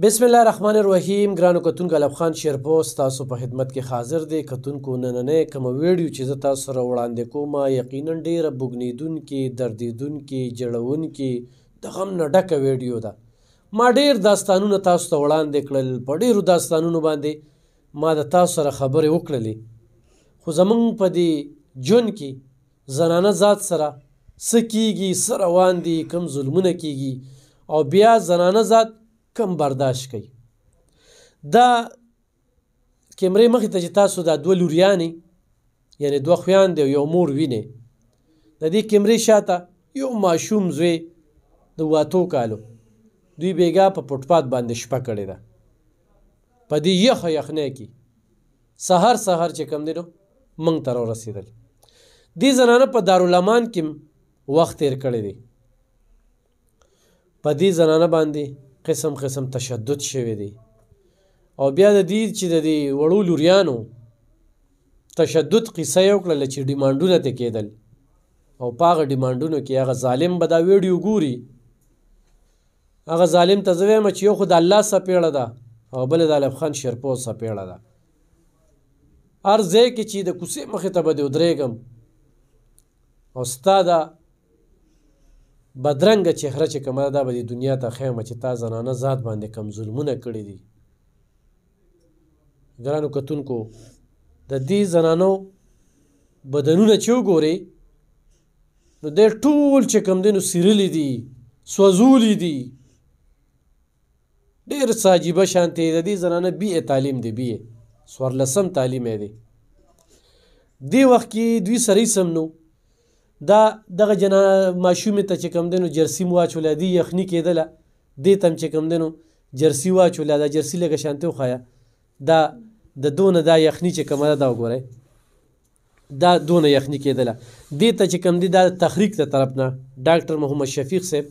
بسم الله الرحمن الرحیم ګرانو کتونکو علب خان شیرپوس تاسو په خدمت کې حاضر دی کتونکو نننې کوم ویډیو چې تاسو سره وړاندې کوم یقینا ډیره بوګنیدونکې دردیدونکې جړونکې د غم نه ډکه ویډیو ده ما ډیر داستانونه تاسو ته وړاندې کړل په ډیرو داستانونو باندې ما د تاسو سره خبرې وکړلې خو زمونږ په دې جون کې زنانه ذات سره څه کیږي څه روان دي کوم ظلمونه کیږي او بیا زنانه ذات کم برداشت کوي دا کیمرې مخې ته چې تاسو دا دوه لوریانې یعنی دوه خویان دی یو مور ویني د دې کیمرې شاته یو ماشوم زوی د واتو کالو دوی بیګا په پټپات باندې شپه کړې ده په دې یخ یخنه کې سحر سحر چې کم دی نو مونږ ته رسیدل دې زنانه په دارالامان کې وخت تیر کړی دی په دې زنانه باندې قسم قسم تشدد شوی دی او بیا د دې چې د دې وړو لوریانو تشدد قصه یو کړل چې ډیمانډونه ته کېدل او پاغه ډیمانډونو کې هغه ظالم به دا ویډیو ګوري هغه ظالم ته زه وایم چې یو خو د الله سپېړه ده او بل د الف خان شیرپو سپېړه ده هر ځای کې چې د کوڅې مخې ته به دې ودرېږم او ستا د بدرنګه چهره چې کومه ده دا به د دنیا ته ښیمه چې تا زنانه ذات باندې کم ظلمونه کړي دي ګرانو کتونکو د دې زنانو بدنونه چې وګورې نو د ټول چې کم دی نو سیرلی دي سوزولی دي ډېر ساجیبه شانتې د دې زنانه بی تعلیم دی بی سوارلسم تعلیم یې دی دې وخت کې دوی سره سم نو دا دغه جنا ماشومې ته چې کوم دی نو جرسي مو واچولی دی یخني کېدله دې ته هم چې کوم دی نو جرسي واچولی دا جرسي لږه شانتې وښایه دا د دونه دا یخني چې کومه ده دا وګورئ دا دونه یخني کېدله دې ته چې کوم دی دا تخریق ته طرف نه ډاکټر محمد شفیق صاحب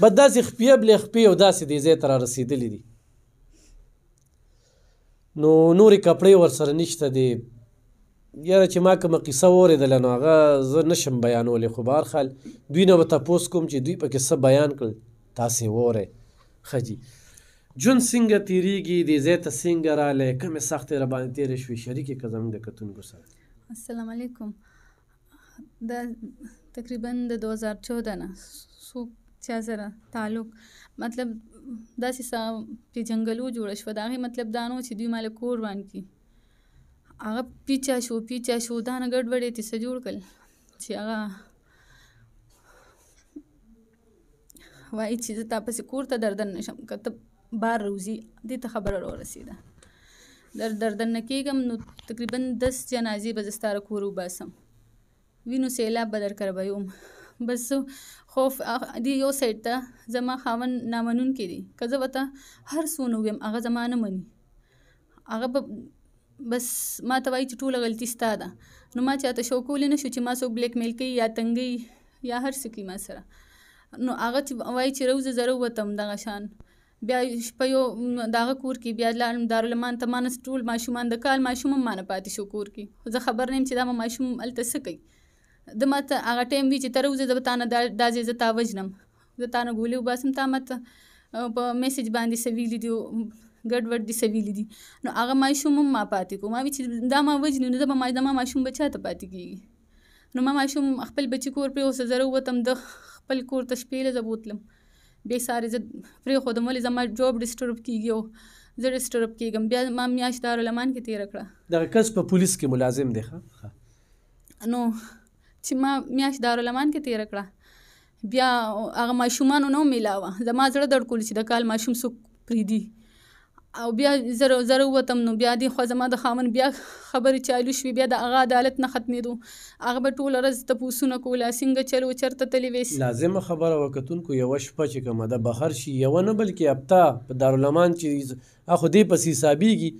بد داسې خپې بلې خپې او داسې دې ځای ته را رسېدلي دي نو نورې کپړې ورسره نشته دی یاره چې ما کومه قصه واورېدله نو هغه زه نشم بیانولی خو بهرحال دوی نه به تپوس کوم چې دوی پکې څه بیان کړل تاسې واورئ ښه جي جون څنګه تیریږي دې ځای ته څنګه رالی کومې سختې راباندې تېرې شوې شریکې که زموږ د کتونکو سره السلام علیکم دا تقریبا د 2014 نه څو چا سره تعلق مطلب داسې څه پېژنګلو جوړه شوه د هغې مطلب دا نه و چې دوی ما له کور بانکي هغه پیچا شو پیچا شو دا نه ګډوډې تې څه جوړ کړل چې هغه وایي چې زه تا پسې کور ته دردن نه شم که ته بار روزي دې ته خبره راورسېده در دردن نه کېږم نو تقریبا دس جنازې به زه ستا له کوره وباسم وینو سیلاب به در کره بهیوم بس خوف دی یو سایډ ته زما خاون نامنون کې دی که زه به ته هر څونه ویم هغه زما نه مني هغه به بس ما ته وایي چې ټوله غلطي ستا ده نو ما چاته شو کولی نه شو چې ما څوک بلیک میل کوي یا تنګوي یا هر څه کوي ما سره نو هغه چې وایي چې روزه زره ووتم دغه شان بیا شپه یو دغه کور کې بیا لاړم دارالامان ته مانس ټول ماشومان د کال ماشوم هم مانه پاتې شو کور کې خو زه خبر نه یم چې دا ماشوم هلته څه کوي د ما ته هغه ټایم وي چې ته روځې زه به تا نه ډازې زه تا وژنم زه تا نه ګولې وباسم تا ما ته په میسج باندې څه ویلي دي ګډوډ دي سویلې دي نو هغه ماشوم هم ما پاتې کو ما وی چې دا ما وجنې نو دا ما دا ما ماشوم بچا ته پاتې کیږي نو ما ماشوم خپل بچی کور پرې اوسه زره وتم د خپل کور ته شپې له بوتلم به ساري زه پرې خودم ولې زما جوب ډیسټرب کیږي زه ډیسټرب کیږم بیا ما میاشت دارالمان کې تیر کړه دغه کس په پولیس کې ملازم دی ښه نو چې ما میاشت دارالمان کې تیر کړه بیا هغه ماشومان نو میلاوه زما زړه دړ کول چې د کال ماشوم سو پریدي او بیا زره زره وتم نو بیا دی خو زما د خامن بیا خبرې چالو شوې بیا د هغه عدالت نه ختمېدو هغه به ټول ورځ تپوسونه کوله څنګه چلو چرته تللی ویس لازمه خبره وکتونکو یوه شپه چې کومه ده بهر شي یوه نه بلکې هفته په دارالمان چې اخو دې پسې حسابېږي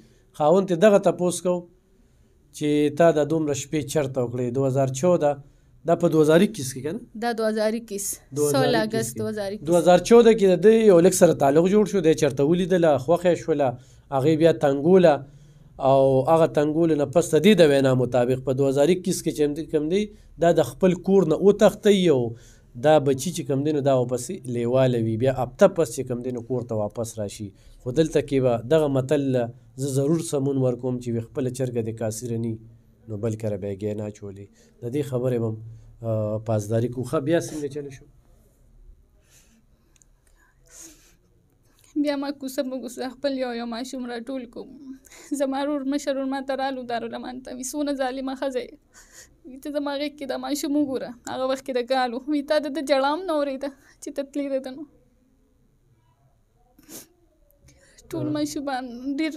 خاوند ته دغه تپوس کو چې تا د دومره شپې چرته وکړې 2014 دا په 2021 کې کنه دا 2021 16 اگست 2021 2014 کې د یو لیک سره تعلق جوړ شو د چرته ولیدله خوخه شوله هغه بیا تنګوله او هغه تنګول نه پس د دې د وینا مطابق په 2021 کې چې کم دی دا د خپل کور نه او تخته یو دا بچی چې کم دی نو دا واپس لیواله وی بیا اپته پس چې کم دی نو کور ته واپس راشي خو دلته کې به دغه متل زه ضرور سمون ورکوم چې خپل چرګه د کاسرنی نو بل کره به یې نه اچولي د دې خبرې به هم پازداري کو ښه بیا څنګه چلی شو بیا ما کوسه په کوسه خپل یو یو ماشوم راټول کوم زما رور مشر ور ما ته رالو دارالمان ته وي څونه ظالمه ښځه یې ته زما غېږ کې دا ماشوم وګوره هغه وخت کې د ګال وي تا د ده جړام نه اورېده چې ته تللې ده نو ټول ماشومان ډیر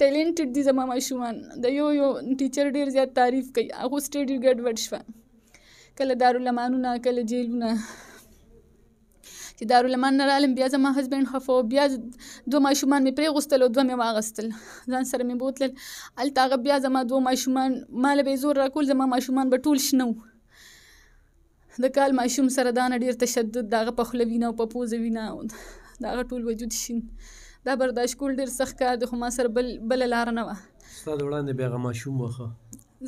ټیلنټډ دي زما ماشومان د یو یو ټیچر ډیر زیات تعریف کوي هغه سټډي ګډوډ شوه کله دارالمانونه کله جیلونه چې دارالمان نه رالم بیا زما هسبند خفو بیا دوه ماشومان مې پرې غوستل او دوه مې واغستل ځان سره مې بوتل الته هغه بیا زما دوه ماشومان مال به زور راکول زما ماشومان به ټول شنو د کال ماشوم سره دانه ډیر تشدد دغه په خلوینه او په پوزوینه دغه ټول وجود شین دا برداشت کول ډېر سخت کار دی خو ما سره بل بله لاره نه وه ستا د وړاندې بیا هغه ماشوم وخه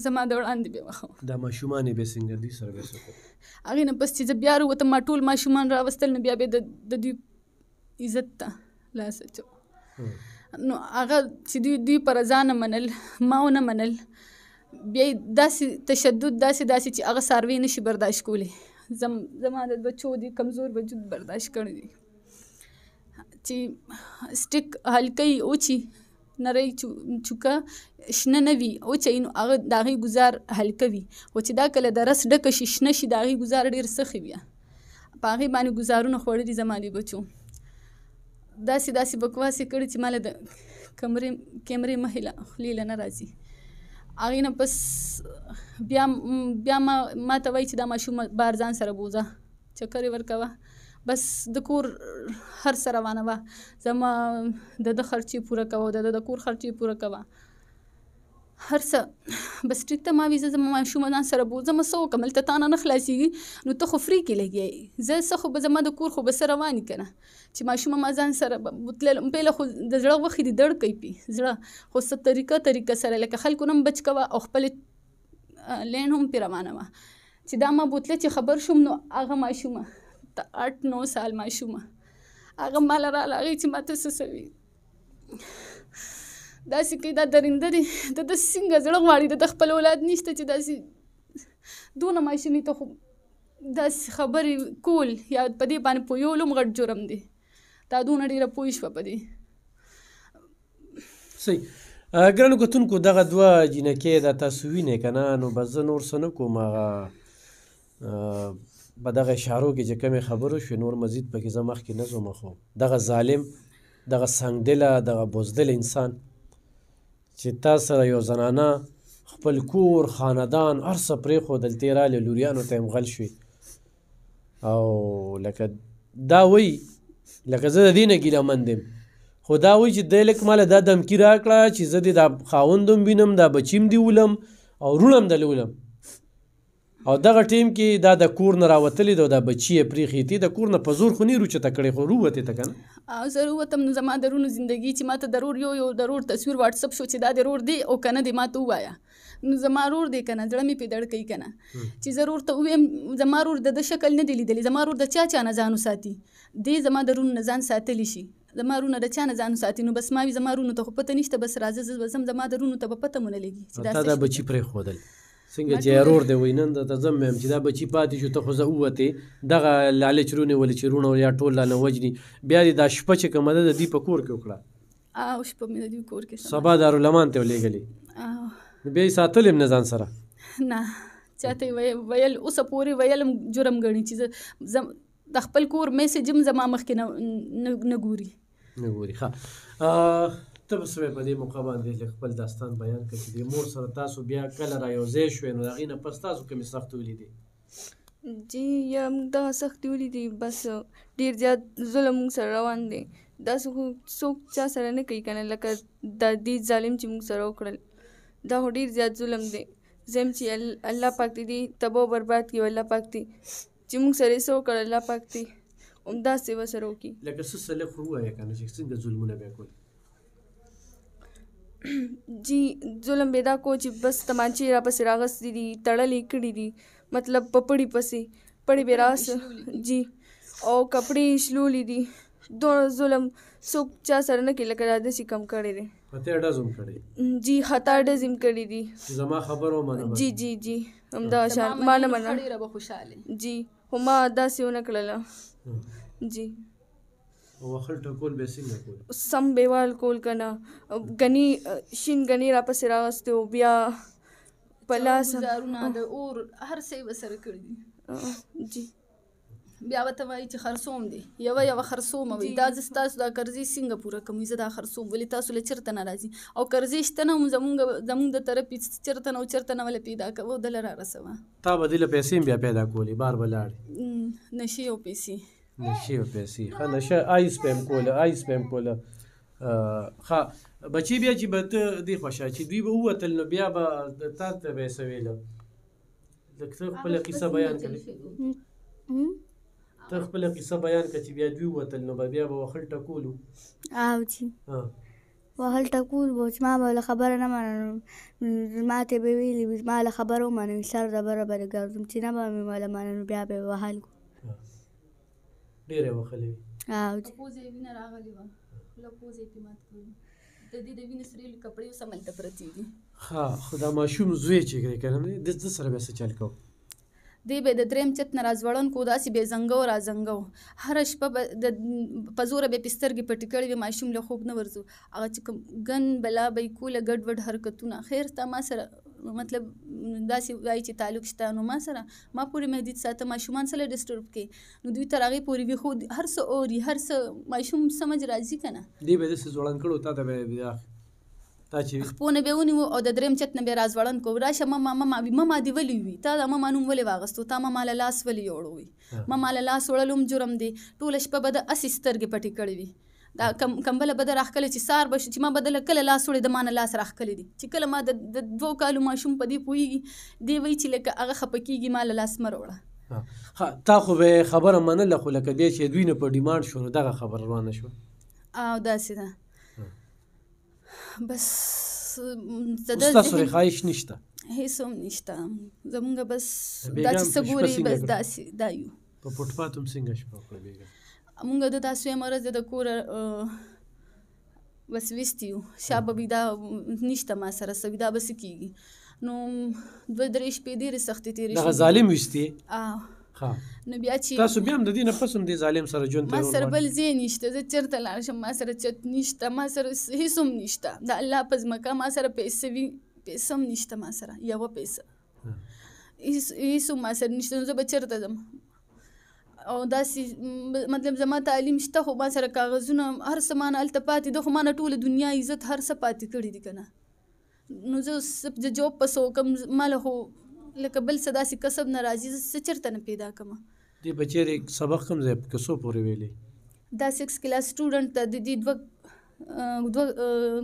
زما د وړاندې بیا وخه دا ماشومان یې بیا څنګه دوی سره بیا څه هغې نه بس چې زه بیا راووتم ما ټول ماشومان راوستل نو بیا بیا د دوی عزت ته لاس اچو نو هغه چې دوی دوی پر ځان منل ما ونه منل بیا داسې تشدد داسې داسې چې هغه ساروی نشي برداشت کولی زم زما د بچو دی کمزور وجود برداشت کړی دی چې سټیک هلکې اوچی نری چوکه شنه نه وي او چې نو هغه د هغې ګزار هلکوي او چې دا کله د رس ډکه شي شنه شي د هغې ګزار ډېر سخی وي په هغې باندې ګزارونه خوړلي زما د بچو داسې داسې بکواسې کړې چې ماله د کمرې کیمرې مخې له خولې له نه راځي هغې نه پس بیا بیا ما ما ته وایي چې دا ماشوم بار ځان سره بوځه چکرې ورکوه بس د کور هر سره روانه وه زما د د خرچې پوره کوه د د کور خرچې پوره کوه هر څه بس ټیک ته ما ویزه زما ماشومان سره بوزم سو کومل ته تانه نه خلاصيږي نو ته خو فری کې لګي زه څه خو زما د کور خو بس روان کنه چې ماشوم ما ځان سره بوتل په له خو د زړه وخې دی دړ کوي پی زړه خو ست طریقه طریقه سره لکه خلکو نم بچ کوه او خپل لین هم پی روانه ما چې دا ما بوتل چې خبر شوم نو هغه ماشومه ته 8 9 سال ماشومه هغه مال را لغې چې ماته سسوي داسې کې دا درنده دي د د څنګه زړه غواړي د خپل اولاد نشته چې داسې دونه ماشومې ته خو داسې خبرې کول یا په دې باندې پوهیول هم غټ جرم دی دا دونه ډېره پوه شوه په دې صحیح ګرانو کتونکو دغه دوه جینکې د تاسو وینئ که نه نو بس زه نور څه نه کوم هغه په دغه اشارو کې چې کمی خبرو شو نور مزید پکې زه مخکې نه ځم خو دغه ظالم دغه سنګدله دغه بزدل انسان چې تا سره یو زنانه خپل کور خاندان هر څه پرېښودل تې رالی لوریانو ته یې غل شوي او لکه دا وی لکه زه د دې نه ګیله مند یم خو دا وی چې دی لږ ماله دا دمکي راکړه چې زه دې دا خاوند هم وینم دا بچیم دې ولم او رونم دلې ولم او دغه ټیم کې دا د کور نه راوتلې ده د بچی پریخې تی د کور نه په زور خو نه روچه تکړې خو روته ته کنه او ضرورت هم زما درونو ژوندۍ چې ماته ضرور یو یو ضرور تصویر واتس اپ شو چې دا ضرور دی او کنه دی ماته وایا نو زما رور دی کنه ځړه می پیدړ کوي کنه چې ضرور ته ویم زما رور د شکل نه دی لیدلی زما رور د چا چا نه ځانو ساتي دی زما درونو نه ځان ساتلی شي زما رونه د چانه ځان ساتي نو بس ما وی زما رونه ته پته نشته بس راځه زما زما درونو ته پته مونږ لګي دا د بچی پرې خودل څنګه چې ارور دی وای نن ته زم مې چې دا بچی پاتې شو ته خو زه وته دغه لاله چرونه ولې چرونه یا ټول لاله وجني بیا دې دا شپه چې کومه ده د دې په کور کې وکړه او شپه مې د دې کور کې سبا دارالمان ته ولېګلې بیا یې ساتل هم نه ځان سره نه چاته ویل اوس پورې ویلم جرم غني چې زم د خپل کور میسج هم زما مخ کې نه ګوري نه ګوري ها ته به سوې په دې موقع باندې خپل داستان بیان کړي چې د مور سره تاسو بیا کله را یو ځای شوې نو هغې نه پس تاسو کومې سختې ولیدې جی یا موږ دغه سختې ولیدې بس ډېر زیات ظلم موږ سره روان دی داسې خو څوک چا سره نه کوي که نه لکه دا دې ظالم چې موږ سره وکړل دا خو ډېر زیات ظلم دی زم چې الله پاک دې تباو برباد کړي الله پاک دې چې موږ سره یې څه وکړل الله پاک دې همداسې به سره وکړي لکه څه سلک خو ووایه که نه چې څنګه ظلمونه بیا کول جی ظلم بې دا کو چې بس تمانچې را پسې راغستې دي تړلې کړي دي مطلب پپړي پسې پړې بې راس جی او کپړې شلولې دي دو ظلم څوک چا سره نه کې لکه دا داسې کم کړی دی هته ډزم کړی جی هته ډزم کړی دي زما خبر ومنه جی جی جی همدا شان مانه منه ډیره خوشاله جی هما داسې ونه کړله جی وخل ټکول به څنګه کول سم بیوال کول کنه غنی شین غنی را پسې راغسته او بیا پلاس زارونه د اور هر څه وسره کړی جی بیا وته وای چې خرصوم دی یو یو خرصوم وي دا تاسو دا قرضې څنګه پوره کوم زه دا خرصوم ولې تاسو له چرته ناراضي او قرضې شته نه زمونږ زمونږ د طرف چرته نه چرته نه ول پیدا کوو دل را رسوا تا بدله پیسې بیا پیدا کولی بار بلاړ نشي او پیسې نشي او پیسې ښه نشه آی سپیم کوله آی سپیم کوله ښه بچی بیا چې به ته دی خوشا چې دوی به ووتل نو بیا به تا ته به یې څه ویله لکه ته خپله قصه بیان کړې ته خپله قصه بیان کړه چې بیا دوی ووتل نو به بیا به وخل ټکولو او چې وهل ټکول به چې ما به له خبره نه منم ما ته به ویلي ما له خبره ومنم سر دبره به ګرځم چې نه به مې وله منم بیا به یې وهل کو ډیره وخلې او پوزې وینه راغلی و له پوزې اعتماد کوي د دې د وینې سرې کپړې اوس هملته پرتې دي ها خو دا ماشوم زوی چې کنه د دې سره به څه چل کوو دی به د دریم چت ناراض وړون کو داسې به زنګو را زنګو هر شپه د پزور به پسترګې پټ کړې به ماشوم له خوب نه ورزو هغه چې ګن بلا به کوله ګډوډ حرکتونه خیر تا ما سره مطلب داسې وایي چې تعلق شته نو ما سره ما پورې مهدي ساته ماشومان سره ډیسټرب کې نو دوی تر هغه پورې وي خو هر څه اوري هر څه ماشوم سمج راځي کنه دی به داسې ځوړن کړو تا ته به تا چې خپونه به ونیو او د دریم چت نه به راځوړن کو راشه ما ما ما ما ما دی ولي وي تا ما ما نوم ولي واغستو تا ما مال لاس ولي یوړو وي ما مال لاس وړلوم جرم دی ټول شپه به د اسسترګې پټي کړې وي دا کم کمبله بدر اخکل چې سار بش چې ما بدل کله لاس وړي د مان لاس راخکل دي چې کله ما د دوو کالو ماشوم په دی پويږي دی وی چې لکه هغه خپکیږي مال لاس مروړه ها تا خو به خبره منله خو لکه دی چې دوی نه په ډیماند شو دغه خبر روانه شو او داسې ده بس زده تاسو خواهش نشته هیڅ هم نشته زمونږ بس داسې سګوري بس داسې دایو په پټپاتم څنګه شپه کوي مونږ د تاسو مرز د کور بس وستیو شابه بيدا نشته ما سره سویدا بس کیږي نو دوه درې شپې ډېرې سختې تیرې شوې دغه ظالم وستي ها نو بیا چې تاسو بیا هم د دې نه پس هم د ظالم سره ژوند ما سره بل ځای نشته زه چېرته لاړ شم ما سره چت نشته ما سره هیڅ هم نشته د الله په ځمکه ما سره پیسې وي پیسې هم نشته ما سره یوه پیسه هیڅ هیڅ ما سره نشته نو زه به چېرته ځم او داسې مطلب زما تعلیم شته خو ما سره کاغذونه هر څه ما نه هلته پاتې ده خو ما نه ټوله دنیا عزت هر څه پاتې کړي دي که نه نو زه اوس د جاب پسې وکړم ما له خو لکه بل څه داسې کسب نه راځي زه څه چېرته نه پیدا کړم دې بچې سبق کوم ځای په کیسو پورې ویلې دا سکس کلاس سټوډنټ ته د دې دوه دو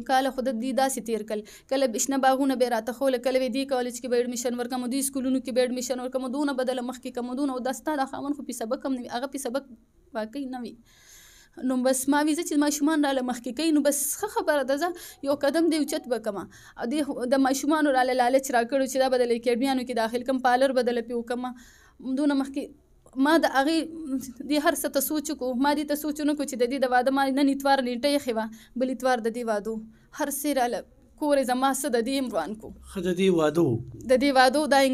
کال خود دی داسې تیر کل کله بشنه باغونه به راته خول کله به دی کالج کې به اډمیشن ورکم دی سکولونو کې به اډمیشن ورکم دونه بدل مخ کې کم دونه او دستا د خامن خو په سبق کم هغه په سبق واقعي نه وي نو بس ما ویزه چې ماشومان رااله مخکې کوي نو بس ښه خبره ده زه یو قدم دی اوچت به کوم د ماشومانو رااله لالچ راکړو چې دا بدل اکیډمیانو کې داخل کم پالر بدل پیو کوم دونه مخکې ما د هغې د هر څه ته سوچ وکړو ما دې ته سوچ ونه کړو چې د دې د واده ما نن اتوار نیټه یې وه بل اتوار د دې واده هر څه راله کور زما څه د دې امروان کو ښه د دې واده د دې واده دا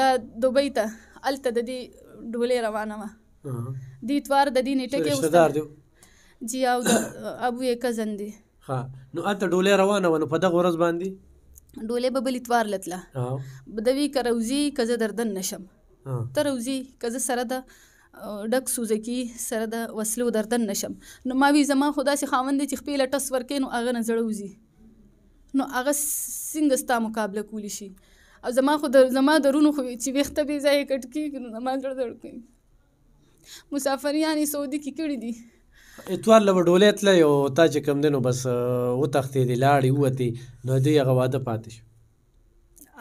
د دوبۍ ته هلته د دې ډولې روانه وه دې اتوار د دې نیټه کې جی او د ابو یې کزن دی ها نو اته ډولې روانه ونه په دغه ورځ باندې ډولې به بل اتوار لتله بدوي کروزی کزه دردن نشم ته روزي که زه سره د ډک سوزکی سره د وسلو دردن نشم نو ما وی زما خدا سي خاوند چې خپل ټس ورکې نو هغه نه زړوزي نو هغه څنګه ستا مقابله کولی شي او زما خو زما درونو خو چې وخت به ځای کټ کی نو ما زړه زړ کوي مسافریانی سعودي کې کړی دي اتوار لو ډولې تل یو تا چې کم دینو بس و تختې دی لاړې وتی نو دې هغه واده پاتې شو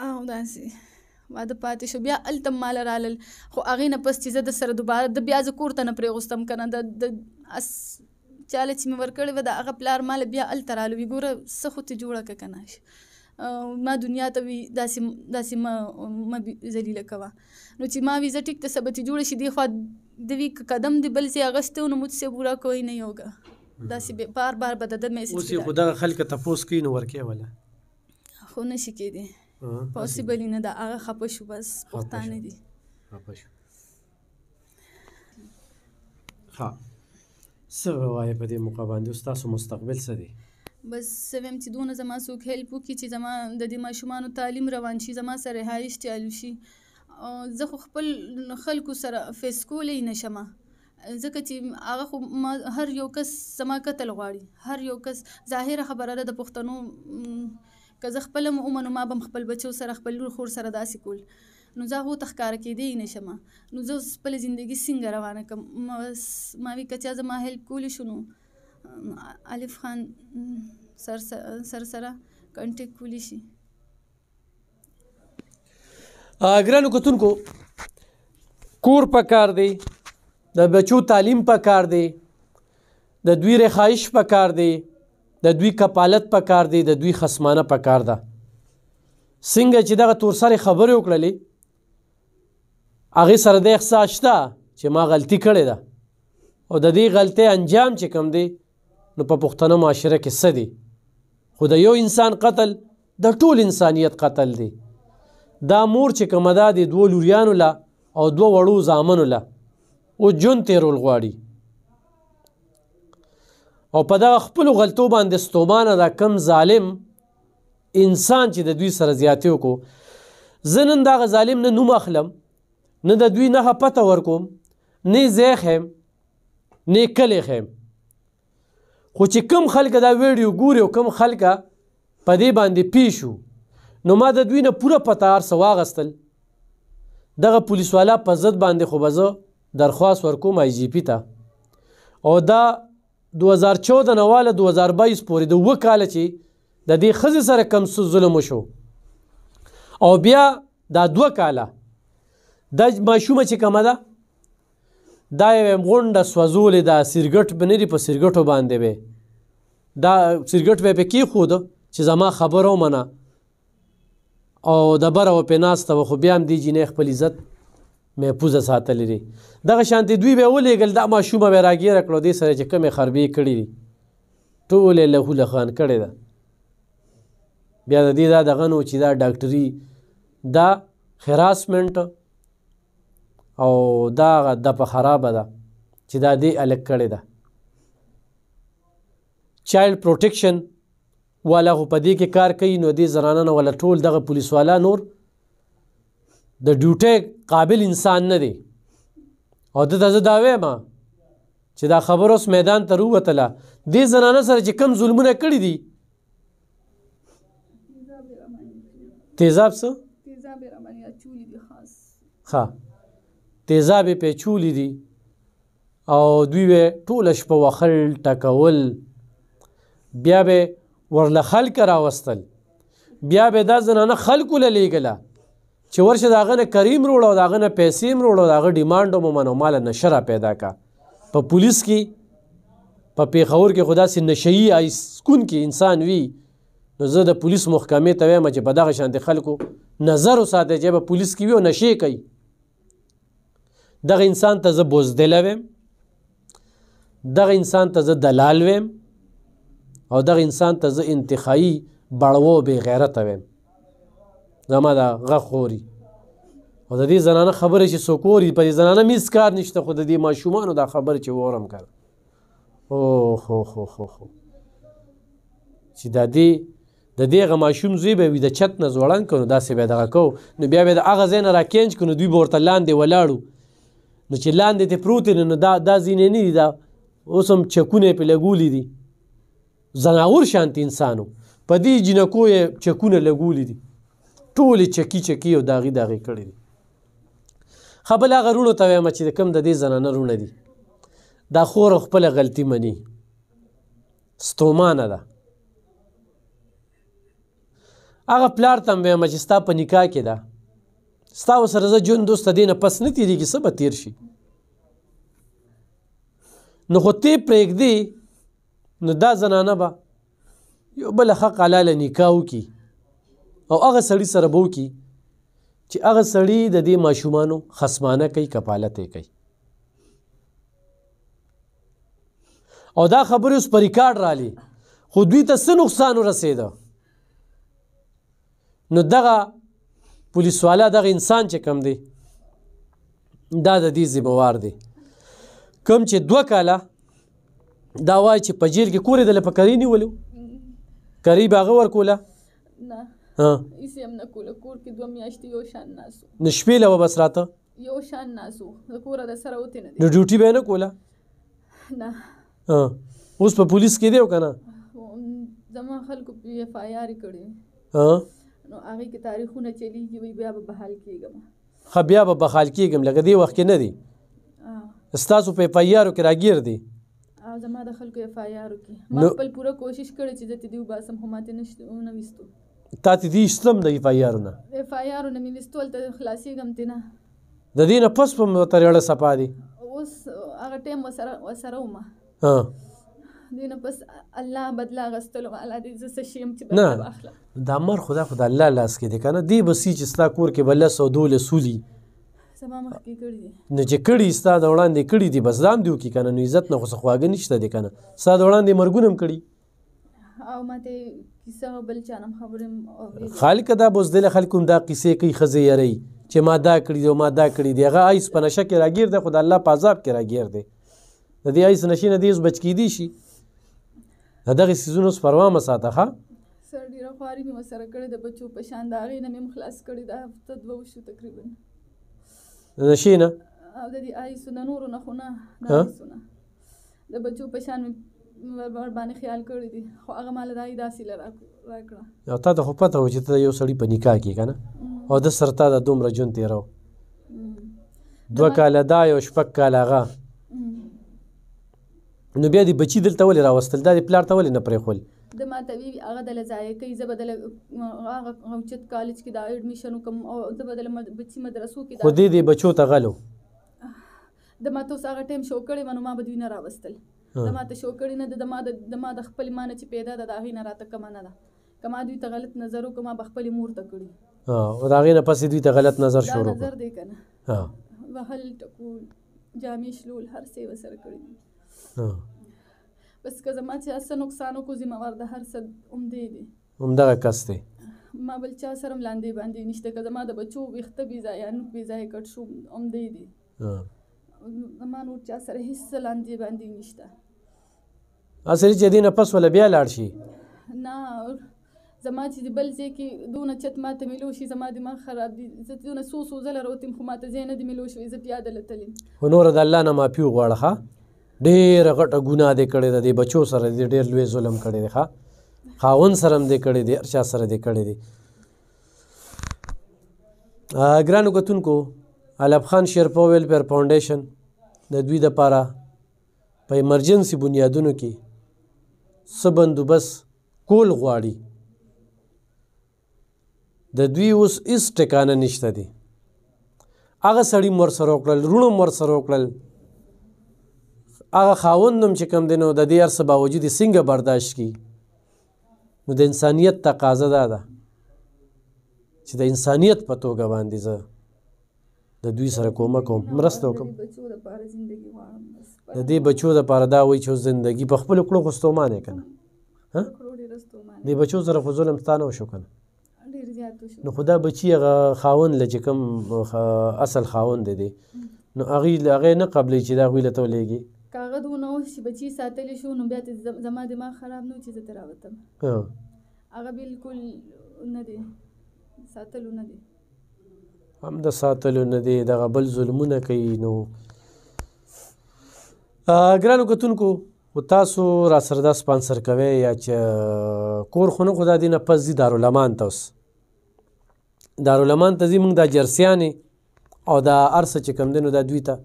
او داسې واده پاتې شو بیا التم مال رالل خو هغې نه پس چې زه د سره دوباره د بیا زه کور ته نه پرېغوستم که نه د د اس چاله چې مې ورکړې وه د هغه پلار مال بیا هلته رالو وي ګوره څه خو ته جوړه که که نه ما دنیا ته وی داسې داسې ما ما ذلیله کوه نو چې ما وی زه ټیک ته سبتی جوړه شي دی خو د وی قدم دی بل سي اغسته نو مت سي بورا کوئی نه یوګا داسې بار بار بدد میسج اوس خدا خلک تپوس کین ورکه ولا خو نشي کېدی پاسیبلی نه دا هغه خپه شو بس پښتانه دي خپه شو ښه څه وایې په دې موقع باندې ستاسو مستقبل څه دی بس سویم چې دونه زما څوک هیلپ وکړي چې زما د دې ماشومانو تعلیم روان شي زما سره رهایش چالو شي زه خو خپل خلکو سره فیس کولی نه شمه ځکه چې هغه خو ما هر یو کس زما قتل غواړي هر یو کس ظاهره خبره ده د پښتنو که زه خپل مومنو ما بم خپل بچو سره خپل لور خور سره داسې کول نو زه هغه تخکار کېدی نه شمه نو زه خپل ژوندۍ څنګه روانه کم ما وی کچا زما هیلپ کولی شنو الف خان سر سر سره کانټیکټ کولی شي ګرانو کتونکو کور پکار دی د بچو تعلیم پکار دی د دوی رخایش پکار دی د دوی کپالت په کار دی د دوی خصمانه په کار ده څنګه چې دغه تورسرې خبرې وکړلې هغې سره د احساس شته چې ما غلطي کړې ده او د دې غلطۍ انجام چې کم دی نو په پښتنه معاشره کې څه دی خو د یو انسان قتل د ټول انسانیت قتل دی دا مور چې کومه ده د دوو لوریانو له او دوه وړو زامنو له او جون تیرول غواړي او په دغه خپلو غلطو باندې ستومانه دا کم ظالم انسان چې د دوی سره زیاتې وکړو زه نن دغه ظالم نه نوم اخلم نه د دوی نه پته ورکوم نه ځای ښیم نه کلی ښیم خو چې کم خلک دا ویډیو ګوري او کم خلک په دې باندې پیښو نو ما د دوی نه پوره پته هرڅه واغستل دغه پولیس والا په ضد باندې خو به زه درخواست ورکوم آی جی پی ته او دا 2014 نه واله 2022 پورې د وکاله چې د دې خزه سره کم سو ظلم وشو او بیا دا دوه کاله دا ماشومه چې کومه ده دا یو غونډه سوزولې دا سیرګټ بنری په سیرګټو باندې به دا سیرګټ به پکې خود چې زما خبرو منه او د بره او پیناسته خو بیا هم دی جنې خپل عزت محفوظ ساتلې دي دغه شانتي دوی به ولېګل دا ماشومه به راګیره کړو دې سره چې کمې خربې کړې دي ټولې له لخان کړې ده بیا د دې دا دغه نو چې دا ډاکټري دا هراسمنټ او دا د په خراب ده چې دا دې الک کړې ده چایلډ پروټیکشن والا خو په دې کې کار کوي نو دې زنانه نه ولا ټول دغه پولیس والا نور د ډیوټۍ قابل انسان نه دی او د ته زه دا وایم چې دا خبره اوس میدان ته رووتله دې زنانه سره چې کم ظلمونه کړي دي تیزاب څه ښه تیزاب یې پې چولي دي او دوی به ټوله شپه وخل ټکول بیا به ورله خلک راوستل بیا به دا زنانه خلکو له لیږله چې ورشه داغه نه کریم روړ او داغه نه پیسې هم روړ او داغه ډیمانډ هم منو مال نشه را پیدا کا په پولیس کې په پیښور کې خدا سي نشئی ایسکون کې انسان وی نو زه د پولیس محکمې ته وایم چې په دغه شانت خلکو نظر وساته چې په پولیس کې وي او نشې کوي دغه انسان ته زه بوزدل وایم دغه انسان ته زه دلال وایم او دغه انسان ته زه انتخایی بړوو بې غیرته وایم زما دا غ خوري او د دې زنانه خبره چې سوکوري په دې زنانه میس کار نشته خو د دې ماشومانو دا خبره چې ورم کړه او خو خو خو خو چې د دې د دې غماشوم زوی به وي د چت نه زوړان کړو داسې به دغه کو نو بیا به د اغه زین را کینج کړو دوی ورته لاندې ولاړو نو چې لاندې ته پروت نو دا دا زینې نه دي دا اوس هم چکونه په لګولې دي زناور شانت انسانو په دې جنکو یې چکونه لګولې دي ټول چکی چکی او داغي داغي کړی دي خبل هغه رونو ته وایم چې کم د دې زنانه رونه دي دا خور خپل غلطي مني ستومانه ده هغه پلار ته وایم چې ستا په نکاح کې ده ستا وسره زه جون دوست دینه پس نه تیریږي څه به تیر شي نو خو تی پرېږدي نو دا زنانه به یو بل حق حلاله نکاح وکړي او هغه سړی سره بو کی چې هغه سړی د دې ماشومانو خصمانه کوي کفالت کوي او دا خبرې اوس په ریکارډ رالی خو دوی ته څه نقصان ورسېده نو دغه پولیس والا دغه انسان چې کم دی دا د دې ذمہوار دی کم چې دوه کاله دا وای چې په جیل کې کورې دله په کرې نیولو کرې به هغه ورکوله نه ها ایسی هم نکول کور کې دوه میاشتې یو شان ناسو نو شپې له بس راته یو شان ناسو د کوره د سره وتی نه نو ډیوټي به نه کوله نه ها اوس په پولیس کې دی او کنه زما خلکو پی اف آی آر کړی ها نو هغه کې تاریخونه چلیږي وی بیا به بحال کیږم خو بیا به بحال کیږم لکه دی وخت کې نه دی استاسو په اف آی آر کې راګیر دی زما د خلکو اف آی آر کې ما خپل پوره کوشش کړی چې د دې وباسم خو ماته نشته نه وستو تاتې دي شتم د اف آی آرونه اف آی آرونه مې وستول ته خلاصېږم تینه د دې نه پس په ترېړه سپا دي اوس هغه ټیم وسره وسره ومه ها دې نه پس الله بدلا غستلو الله دې زه شیم چې بدلا اخلم دا مر خدا خدا الله لاس کې دي کنه دې بسې چې ستا کور کې بل سو دول سولي سما مخ کې کړی نه چې کړی ستا د وړاندې کړی دي بس دام دیو کې کنه نو عزت نه خو سخواګ نشته دي کنه ستا د وړاندې مرګونم کړی او ماته کیسه بل چانم خبرم خالق دا بوزدل خلکوم دا قصې کوي خزه یری چې ما دا کړی او ما دا کړی دی هغه ایس پنشه کې راګیر دی خدای الله پازاب کې راګیر دی د دې ایس نشین دې بچ کی دی شي دغه سيزونو پروا ما ساته ها سر ډیره خواري مې سره کړې د بچو په شان دا غي نه مې مخلاص کړې دا هفته دوه شو تقریبا نشینه او د دې آی سونه نور نه خونه نه سونه د بچو په شان مې ور باندې خیال کړی دی خو هغه مال دای داسې لرا راکړه یو تا ته خو پته و چې ته یو سړی په نکاح کې کنه او د سرتا د دومره جون تیرو دوه کاله دا یو شپږ کاله هغه نو بیا دی بچی دلته ولې راوستل دا د پلار ته ولې نه پرېښول د ما طبيب هغه د لزایې کوي زبدل هغه غوچت کالج کې دا اډمیشن کوم او زبدل بچی مدرسو کې دا خو دې دې بچو ته غلو د ما تو هغه ټیم شو کړی منو ما بدوی نه راوستل د ما ته شو کړی نه د ما د ما د خپل مان چې پیدا ده دا هی نه راته کم نه ده کما دوی ته غلط نظر وکما بخپل مور ته کړی ها او دا غینه پس دوی ته غلط نظر شروع نظر دی کنه ها وهل ټکول جامې شلول هر څه وسر کړی ها بس که زما چې اسه نقصانو کو ذمہ وار د هر څه اومدې دي همدغه کس دی ما بل چا سره لاندې باندې نشته که زما د بچو ویخته بي ځای ان بي ځای کټ شو اومدې دي ها زما نور چا سره هیڅ لاندې باندې نشته اصلي چې دینه پس ولا بیا لاړ شي نه زما چې بل ځای کې دونه چت ماته میلو شي زما دماغ خراب دي زه دونه څو څو ځله روتم خو ماته ځای نه دي میلو شوی زه پیاده لتلیم خو نوره د الله نه معافي وغواړه ښه ډېره غټه ګناه دې کړې ده دې بچو سره دې ډېر لوی ظلم کړی دی ښه خاون سره هم دې کړی دی هر چا سره دې کړی دی ګرانو کتونکو علب خان شیرپو ویلفیر فاونډیشن د دوی دپاره په ایمرجنسي بنیادونو کې څه بندوبست کول غواړي د دوی اوس هیڅ ټکانه نشته دی هغه سړي مور سره وکړل رونو مور سره وکړل هغه خاوندم چې کم دی نو د دې هر څه باوجود څنګه برداشت کی نو د انسانیت تقاضا دا ده چې د انسانیت په توګه باندې زه د دوی سره کومک کوم مرسته وکم د دې بچو د پاره دا وای چې زندگی په خپل کړو خو ستومانه کنه ها د بچو سره خو ظلم ستانه وشو کنه نو خدا بچی هغه خاون ل چې کوم اصل خاون دی دی نو هغه هغه نه قبلې چې دا غوی له تولېږي کاغذ ونه شي بچی ساتلی شو نو بیا زما دماغ خراب نو چې زه تراوتم هغه بالکل نه دی ساتلو نه دی هم د ساتلو نه دی دغه بل ظلمونه کوي نو ګرانو کتونکو تاسو را سره دا سپانسر کوي یا چې کور خونه خدا دینه پس دی دارالمان ته اوس دارالمان ته زی موږ د جرسیانې او دا ارسه چې کم دینو دا دوی ته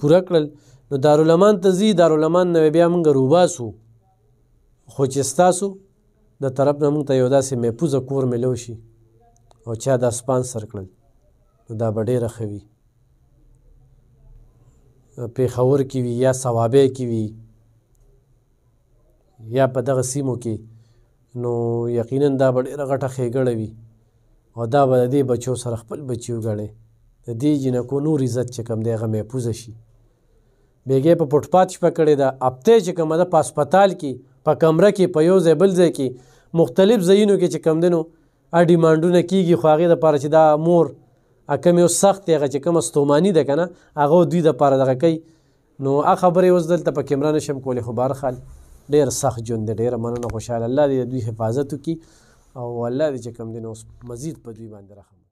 پوره کړل نو دارالمان ته زی دارالمان نو بیا موږ روباسو خو چې تاسو د طرف نه موږ ته یو داسې محفوظ کور ملو شي او چا دا سپانسر کړل نو دا به ډېره ښه وي پیښور کې وي یا سوابع کې وي یا په دغه سیمو کې نو یقینا دا به ډېره غټه ښېګړه وي او دا به د دې بچو سره خپل بچي وګڼي د دې جنکو نور عزت چې کوم دی هغه محفوظه شي بیګې په پټپات شپه کړې ده اپتې چې کومه ده په هسپتال کې په کمره کې په یو ځای بل ځای کې مختلف ځایونو کې چې کم دینو ا ډیماندونه کیږي خو هغه د پاره چې دا مور اکه مې سخت هغه چې کوم استومانی ده کنه هغه دوی د پاره دغه کوي نو ا خبره اوس دلته په کیمرا نشم کولی خو بار خل ډیر سخت ژوند ډیر مننه خوشاله الله دې دوی حفاظت وکي او الله دې چې کوم دین اوس مزید په دوی باندې رحم